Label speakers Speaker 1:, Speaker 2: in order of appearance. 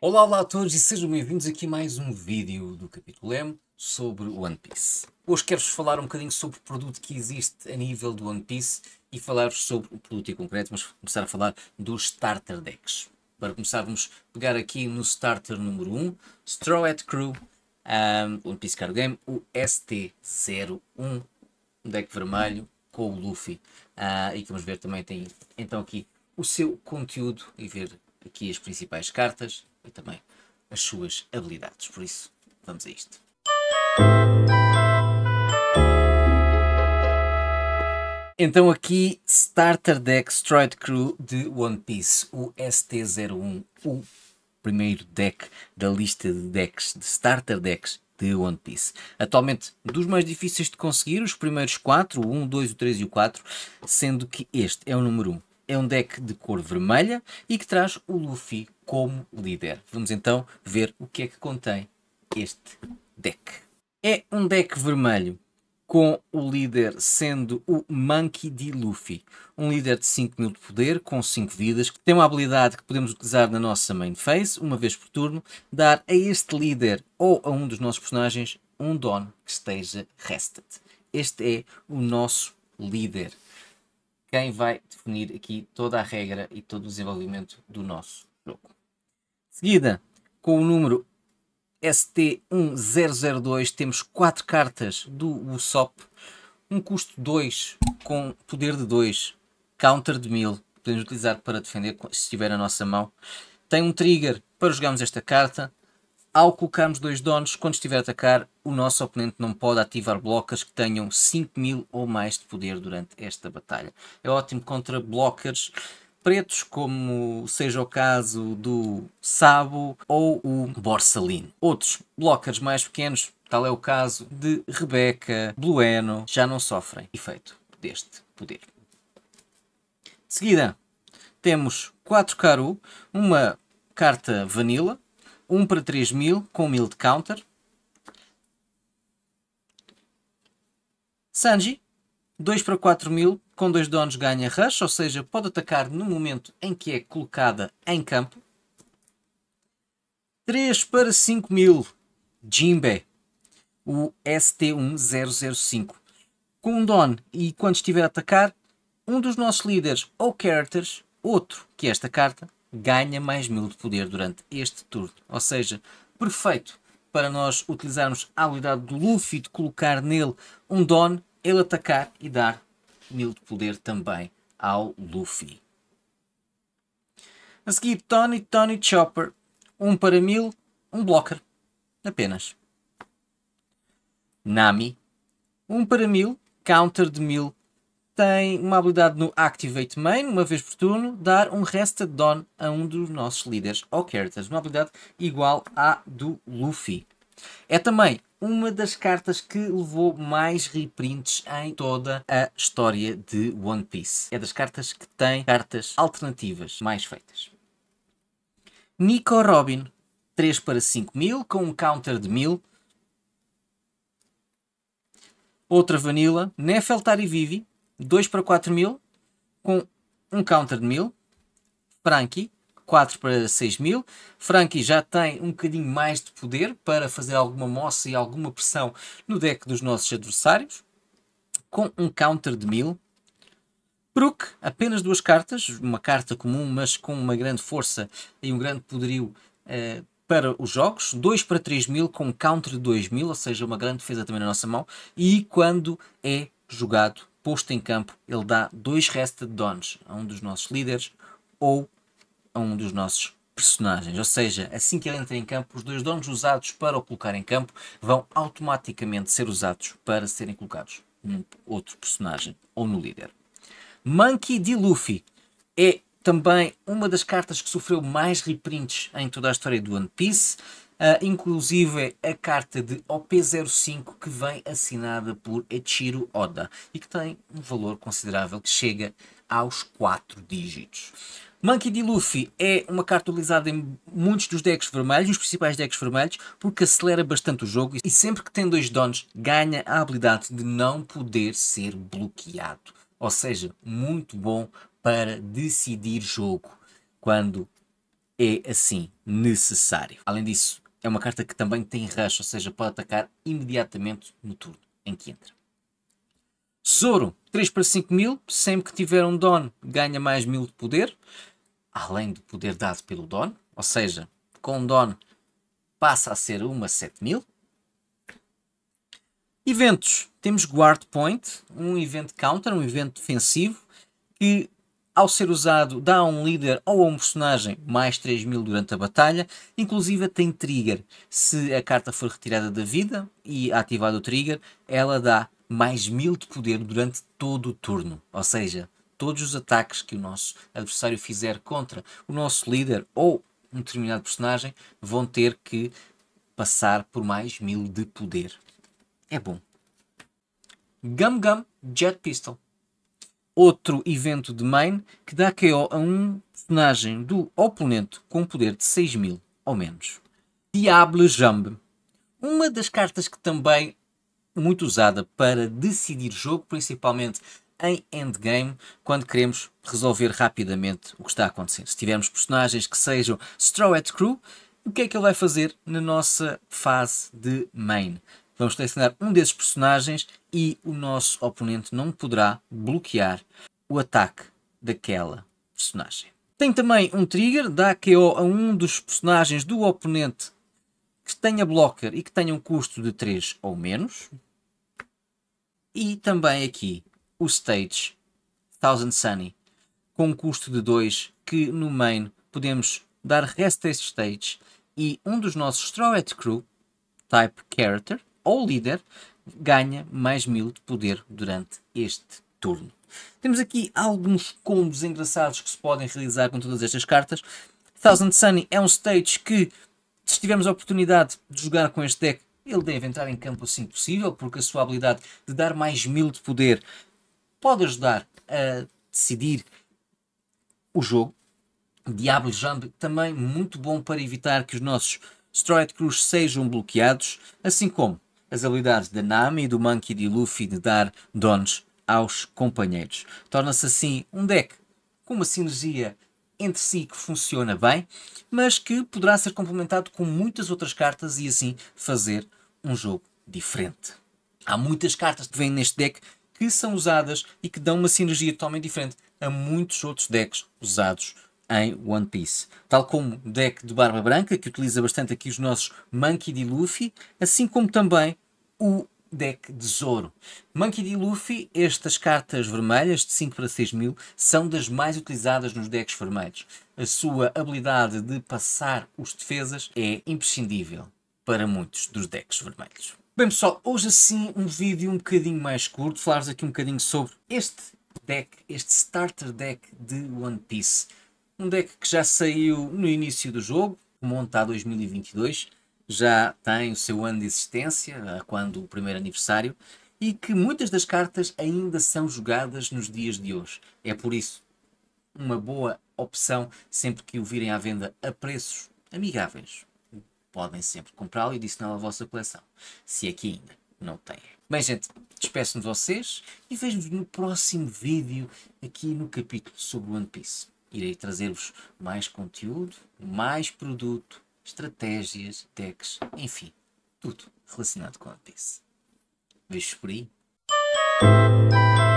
Speaker 1: Olá, olá a todos e sejam bem-vindos aqui a mais um vídeo do capítulo M sobre One Piece. Hoje quero-vos falar um bocadinho sobre o produto que existe a nível do One Piece e falar-vos sobre o produto em concreto, mas começar a falar dos starter decks. Para começar, vamos pegar aqui no starter número 1, Straw Hat Crew, um, One Piece Card Game, o ST01, um deck vermelho com o Luffy. Uh, e que vamos ver também tem então aqui o seu conteúdo e ver aqui as principais cartas e também as suas habilidades. Por isso, vamos a isto. Então aqui Starter Deck Stride Crew de One Piece, o ST01, o primeiro deck da lista de decks, de starter decks de One Piece. Atualmente, dos mais difíceis de conseguir, os primeiros 4, o 1, 2, o 3 e o 4, sendo que este é o número 1 é um deck de cor vermelha e que traz o Luffy como líder. Vamos então ver o que é que contém este deck. É um deck vermelho com o líder sendo o Monkey D. Luffy, um líder de 5 mil de poder, com 5 vidas, que tem uma habilidade que podemos utilizar na nossa main phase, uma vez por turno, dar a este líder ou a um dos nossos personagens um Don que esteja rested. Este é o nosso líder quem vai definir aqui toda a regra e todo o desenvolvimento do nosso jogo. De seguida, com o número ST1002, temos 4 cartas do Usopp, um custo 2 com poder de 2, counter de 1000, podemos utilizar para defender se estiver na nossa mão. Tem um trigger para jogarmos esta carta. Ao colocarmos dois donos, quando estiver a atacar, o nosso oponente não pode ativar blockers que tenham 5000 ou mais de poder durante esta batalha. É ótimo contra blockers pretos, como seja o caso do Sabo ou o Borsalino. Outros blockers mais pequenos, tal é o caso de Rebeca, Blueno, já não sofrem efeito deste poder. De seguida, temos 4 Karu, uma carta vanilla, 1 para 3000 com 1000 de counter, Sanji, 2 para 4 mil, com 2 dons ganha rush, ou seja, pode atacar no momento em que é colocada em campo. 3 para 5 mil, Jinbe, o ST1005. Com um don e quando estiver a atacar, um dos nossos líderes ou characters, outro que é esta carta, ganha mais mil de poder durante este turno. Ou seja, perfeito para nós utilizarmos a habilidade do Luffy de colocar nele um Don ele atacar e dar mil de poder também ao Luffy. A seguir, Tony, Tony Chopper. Um para mil, um blocker. Apenas. Nami. Um para mil, counter de mil. Tem uma habilidade no Activate Main, uma vez por turno, dar um Rested Dawn a um dos nossos líderes ou characters. Uma habilidade igual à do Luffy. É também uma das cartas que levou mais reprints em toda a história de One Piece. É das cartas que tem cartas alternativas mais feitas. Nico Robin, 3 para 5 mil, com um counter de 1000. Outra Vanilla, Nefeltari Vivi, 2 para 4 mil, com um counter de 1000. Frankie, 4 para 6 mil. Frankie já tem um bocadinho mais de poder para fazer alguma moça e alguma pressão no deck dos nossos adversários, com um counter de 1000. Brook, apenas duas cartas, uma carta comum, mas com uma grande força e um grande poderio eh, para os jogos, 2 para 3 mil com um counter de 2 mil, ou seja, uma grande defesa também na nossa mão, e quando é jogado, posto em campo, ele dá dois resta de dons a um dos nossos líderes ou a um dos nossos personagens, ou seja, assim que ele entra em campo, os dois donos usados para o colocar em campo vão automaticamente ser usados para serem colocados num outro personagem ou no líder. Monkey D. Luffy é também uma das cartas que sofreu mais reprints em toda a história do One Piece, uh, inclusive a carta de OP05 que vem assinada por Echiro Oda e que tem um valor considerável que chega aos 4 dígitos. Monkey D. Luffy é uma carta utilizada em muitos dos decks vermelhos, nos principais decks vermelhos, porque acelera bastante o jogo e sempre que tem dois dons ganha a habilidade de não poder ser bloqueado. Ou seja, muito bom para decidir jogo quando é assim necessário. Além disso, é uma carta que também tem rush, ou seja, pode atacar imediatamente no turno em que entra. Zoro, 3 para 5 mil, sempre que tiver um Don ganha mais mil de poder além do poder dado pelo dono, ou seja, com o dono passa a ser uma 7000. Eventos. Temos Guard Point, um evento counter, um evento defensivo, que ao ser usado dá a um líder ou a um personagem mais 3000 durante a batalha, inclusive tem trigger. Se a carta for retirada da vida e ativado o trigger, ela dá mais 1000 de poder durante todo o turno. Ou seja, todos os ataques que o nosso adversário fizer contra o nosso líder ou um determinado personagem vão ter que passar por mais mil de poder. É bom. Gum Gum Jet Pistol. Outro evento de main que dá KO a um personagem do oponente com poder de mil ou menos. Diable Jambe. Uma das cartas que também muito usada para decidir jogo, principalmente em endgame quando queremos resolver rapidamente o que está a acontecer. Se tivermos personagens que sejam Straw Hat Crew, o que é que ele vai fazer na nossa fase de main? Vamos selecionar um desses personagens e o nosso oponente não poderá bloquear o ataque daquela personagem. Tem também um trigger, dá KO a um dos personagens do oponente que tenha blocker e que tenha um custo de 3 ou menos. E também aqui o Stage Thousand Sunny, com um custo de 2, que no main podemos dar resto a este stage e um dos nossos Straw Hat Crew, type Character, ou líder, ganha mais 1000 de poder durante este turno. Temos aqui alguns combos engraçados que se podem realizar com todas estas cartas. Thousand Sunny é um stage que, se tivermos a oportunidade de jogar com este deck, ele deve entrar em campo assim possível, porque a sua habilidade de dar mais 1000 de poder pode ajudar a decidir o jogo. Diablo Jump também muito bom para evitar que os nossos Stride Crews sejam bloqueados, assim como as habilidades da Nami e do Monkey de Luffy de dar dons aos companheiros. Torna-se assim um deck com uma sinergia entre si que funciona bem, mas que poderá ser complementado com muitas outras cartas e assim fazer um jogo diferente. Há muitas cartas que vêm neste deck que são usadas e que dão uma sinergia totalmente diferente a muitos outros decks usados em One Piece. Tal como o deck de Barba Branca, que utiliza bastante aqui os nossos Monkey D. Luffy, assim como também o deck de Zoro. Monkey D. Luffy, estas cartas vermelhas de 5 para 6 mil, são das mais utilizadas nos decks vermelhos. A sua habilidade de passar os defesas é imprescindível para muitos dos decks vermelhos. Bem pessoal, hoje assim um vídeo um bocadinho mais curto, falar-vos aqui um bocadinho sobre este deck, este starter deck de One Piece. Um deck que já saiu no início do jogo, monta a 2022, já tem o seu ano de existência, quando o primeiro aniversário, e que muitas das cartas ainda são jogadas nos dias de hoje. É por isso uma boa opção sempre que o virem à venda a preços amigáveis podem sempre comprá-lo e adicioná-lo à vossa coleção, se aqui é ainda não tem. Bem, gente, despeço-me de vocês e vejo vos no próximo vídeo aqui no capítulo sobre One Piece. Irei trazer-vos mais conteúdo, mais produto, estratégias, decks, enfim, tudo relacionado com One Piece. Vejo-vos por aí.